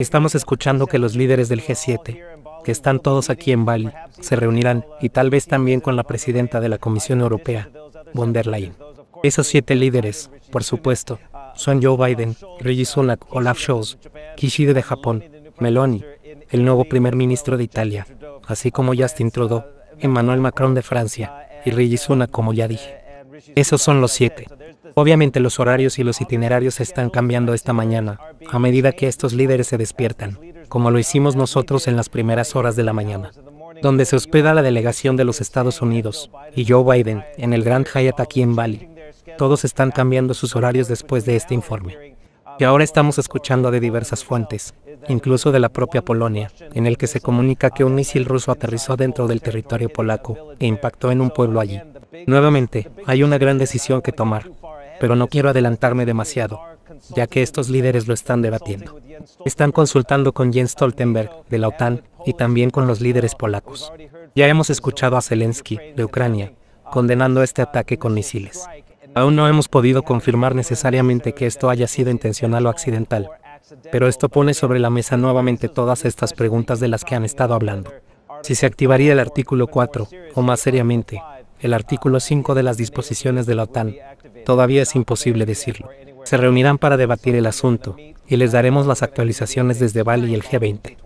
Estamos escuchando que los líderes del G7, que están todos aquí en Bali, se reunirán y tal vez también con la presidenta de la Comisión Europea, von der Leyen. Esos siete líderes, por supuesto, son Joe Biden, Rishi Sunak, Olaf Scholz, Kishide de Japón, Meloni, el nuevo primer ministro de Italia, así como Justin Trudeau, Emmanuel Macron de Francia y Rishi Sunak, como ya dije. Esos son los siete. Obviamente los horarios y los itinerarios están cambiando esta mañana, a medida que estos líderes se despiertan, como lo hicimos nosotros en las primeras horas de la mañana, donde se hospeda la delegación de los Estados Unidos y Joe Biden en el Grand Hyatt aquí en Bali. Todos están cambiando sus horarios después de este informe, Y ahora estamos escuchando de diversas fuentes, incluso de la propia Polonia, en el que se comunica que un misil ruso aterrizó dentro del territorio polaco e impactó en un pueblo allí. Nuevamente, hay una gran decisión que tomar, pero no quiero adelantarme demasiado, ya que estos líderes lo están debatiendo. Están consultando con Jens Stoltenberg, de la OTAN, y también con los líderes polacos. Ya hemos escuchado a Zelensky, de Ucrania, condenando este ataque con misiles. Aún no hemos podido confirmar necesariamente que esto haya sido intencional o accidental, pero esto pone sobre la mesa nuevamente todas estas preguntas de las que han estado hablando. Si se activaría el artículo 4, o más seriamente, el artículo 5 de las disposiciones de la OTAN. Todavía es imposible decirlo. Se reunirán para debatir el asunto y les daremos las actualizaciones desde Bali y el G20.